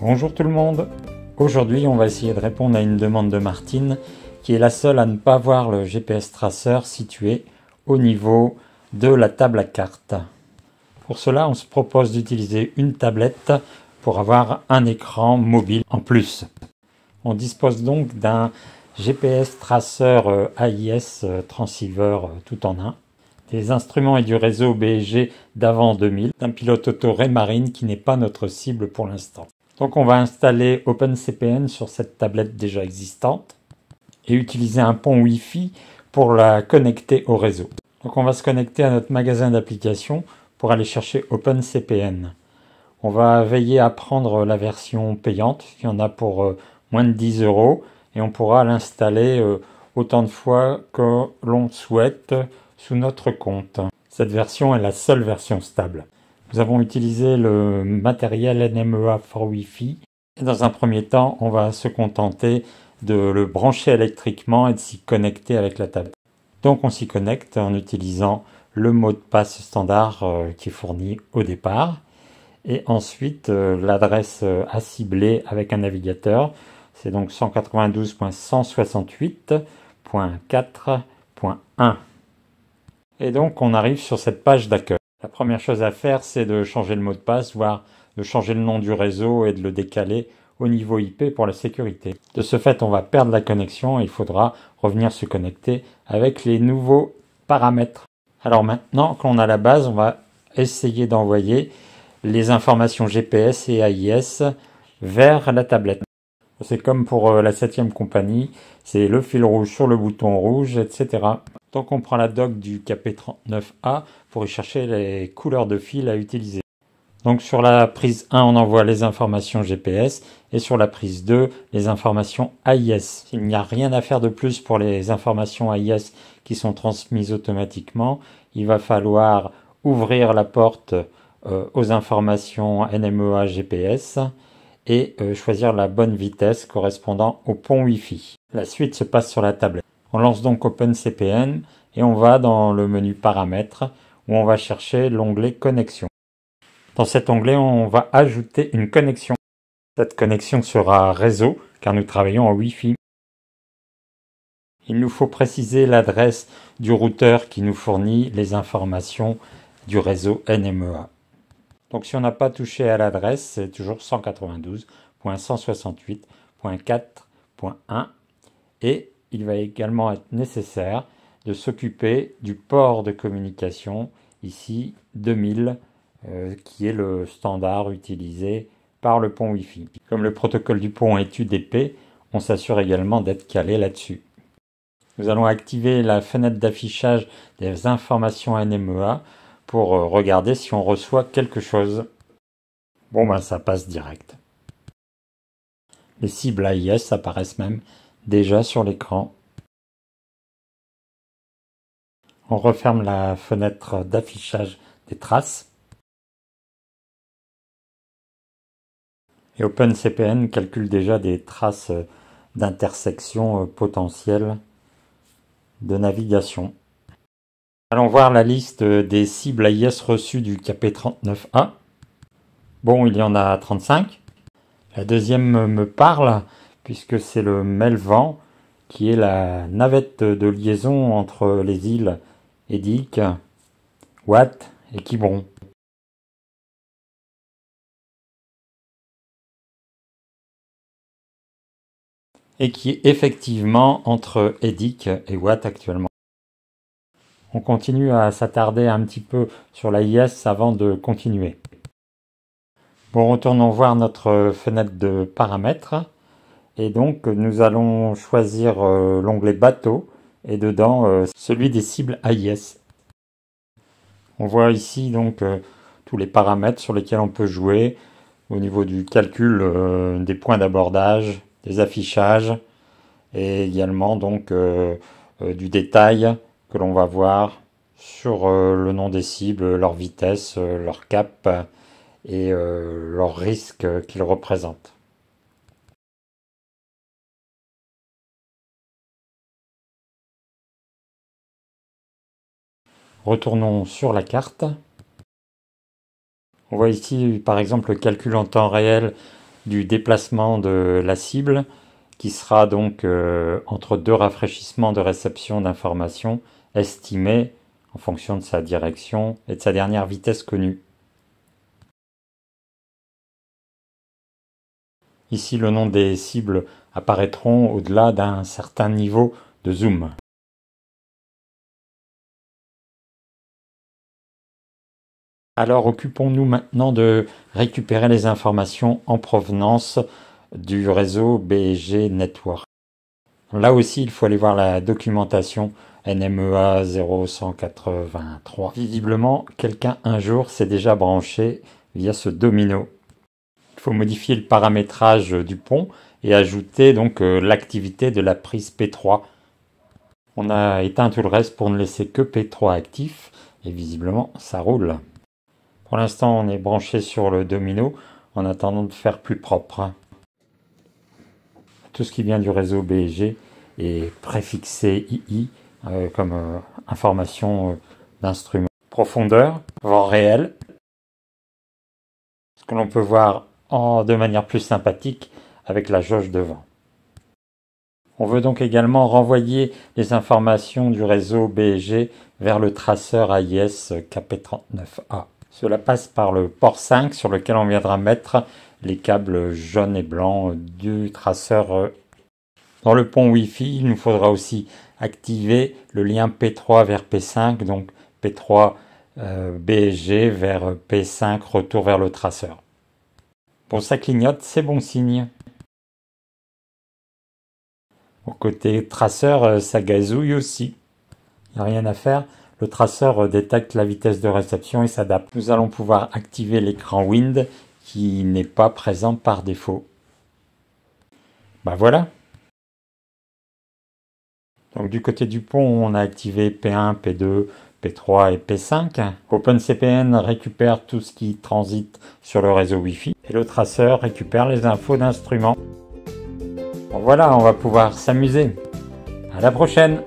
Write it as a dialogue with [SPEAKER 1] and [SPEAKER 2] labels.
[SPEAKER 1] Bonjour tout le monde Aujourd'hui on va essayer de répondre à une demande de Martine qui est la seule à ne pas voir le GPS traceur situé au niveau de la table à carte. Pour cela on se propose d'utiliser une tablette pour avoir un écran mobile en plus. On dispose donc d'un GPS traceur euh, AIS euh, transceiver euh, tout en un, des instruments et du réseau BG d'avant 2000, d'un pilote auto Marine qui n'est pas notre cible pour l'instant. Donc on va installer OpenCPN sur cette tablette déjà existante et utiliser un pont Wi-Fi pour la connecter au réseau. Donc on va se connecter à notre magasin d'applications pour aller chercher OpenCPN. On va veiller à prendre la version payante, il y en a pour euh, moins de 10 euros, et on pourra l'installer euh, autant de fois que l'on souhaite sous notre compte. Cette version est la seule version stable. Nous avons utilisé le matériel NMEA for Wi-Fi. Et dans un premier temps, on va se contenter de le brancher électriquement et de s'y connecter avec la tablette. Donc on s'y connecte en utilisant le mot de passe standard euh, qui est fourni au départ et ensuite euh, l'adresse euh, à cibler avec un navigateur. C'est donc 192.168.4.1. Et donc on arrive sur cette page d'accueil. La première chose à faire, c'est de changer le mot de passe, voire de changer le nom du réseau et de le décaler au niveau IP pour la sécurité. De ce fait, on va perdre la connexion et il faudra revenir se connecter avec les nouveaux paramètres. Alors maintenant qu'on a la base, on va essayer d'envoyer les informations GPS et AIS vers la tablette. C'est comme pour euh, la septième compagnie, c'est le fil rouge sur le bouton rouge, etc. Donc on prend la doc du KP39A pour y chercher les couleurs de fil à utiliser. Donc sur la prise 1, on envoie les informations GPS et sur la prise 2, les informations AIS. Il n'y a rien à faire de plus pour les informations AIS qui sont transmises automatiquement. Il va falloir ouvrir la porte euh, aux informations NMEA GPS et euh, choisir la bonne vitesse correspondant au pont Wi-Fi. La suite se passe sur la tablette. On lance donc OpenCPN et on va dans le menu paramètres où on va chercher l'onglet connexion. Dans cet onglet, on va ajouter une connexion. Cette connexion sera réseau car nous travaillons en Wi-Fi. Il nous faut préciser l'adresse du routeur qui nous fournit les informations du réseau NMEA. Donc si on n'a pas touché à l'adresse, c'est toujours 192.168.4.1 et il va également être nécessaire de s'occuper du port de communication, ici 2000, euh, qui est le standard utilisé par le pont Wi-Fi. Comme le protocole du pont est UDP, on s'assure également d'être calé là-dessus. Nous allons activer la fenêtre d'affichage des informations NMEA pour euh, regarder si on reçoit quelque chose. Bon ben ça passe direct. Les cibles AIS apparaissent même déjà sur l'écran. On referme la fenêtre d'affichage des traces. Et OpenCPN calcule déjà des traces d'intersection potentielles de navigation. Allons voir la liste des cibles AIS reçues du kp 391 e Bon, il y en a 35. La deuxième me parle, puisque c'est le Melvent qui est la navette de liaison entre les îles Edic, Watt et Quiberon. Et qui est effectivement entre Edic et Watt actuellement. On continue à s'attarder un petit peu sur la avant de continuer. Bon, retournons voir notre fenêtre de paramètres. Et donc nous allons choisir euh, l'onglet bateau et dedans euh, celui des cibles AIS. On voit ici donc euh, tous les paramètres sur lesquels on peut jouer au niveau du calcul des points d'abordage, des affichages et également donc du détail que l'on va voir sur le nom des cibles, leur vitesse, leur cap et leur risque qu'ils représentent. Retournons sur la carte. On voit ici par exemple le calcul en temps réel du déplacement de la cible qui sera donc euh, entre deux rafraîchissements de réception d'informations estimés en fonction de sa direction et de sa dernière vitesse connue. Ici, le nom des cibles apparaîtront au-delà d'un certain niveau de zoom. Alors occupons-nous maintenant de récupérer les informations en provenance du réseau BG Network. Là aussi, il faut aller voir la documentation NMEA 0183. Visiblement, quelqu'un un jour s'est déjà branché via ce domino. Il faut modifier le paramétrage du pont et ajouter donc euh, l'activité de la prise P3. On a éteint tout le reste pour ne laisser que P3 actif et visiblement ça roule. Pour l'instant, on est branché sur le domino en attendant de faire plus propre. Tout ce qui vient du réseau BG est préfixé II euh, comme euh, information euh, d'instrument. Profondeur, vent réel. Ce que l'on peut voir de manière plus sympathique avec la jauge de vent. On veut donc également renvoyer les informations du réseau BG vers le traceur AIS KP39A. Cela passe par le port 5 sur lequel on viendra mettre les câbles jaunes et blancs du traceur. Euh, dans le pont Wi-Fi, il nous faudra aussi activer le lien P3 vers P5, donc P3 euh, BG vers P5 retour vers le traceur. Bon, ça clignote, c'est bon signe. Au côté traceur, euh, ça gazouille aussi. Il n'y a rien à faire le traceur euh, détecte la vitesse de réception et s'adapte. Nous allons pouvoir activer l'écran Wind qui n'est pas présent par défaut. Ben voilà donc du côté du pont, on a activé P1, P2, P3 et P5. OpenCPN récupère tout ce qui transite sur le réseau Wi-Fi et le traceur récupère les infos d'instruments. voilà, on va pouvoir s'amuser. À la prochaine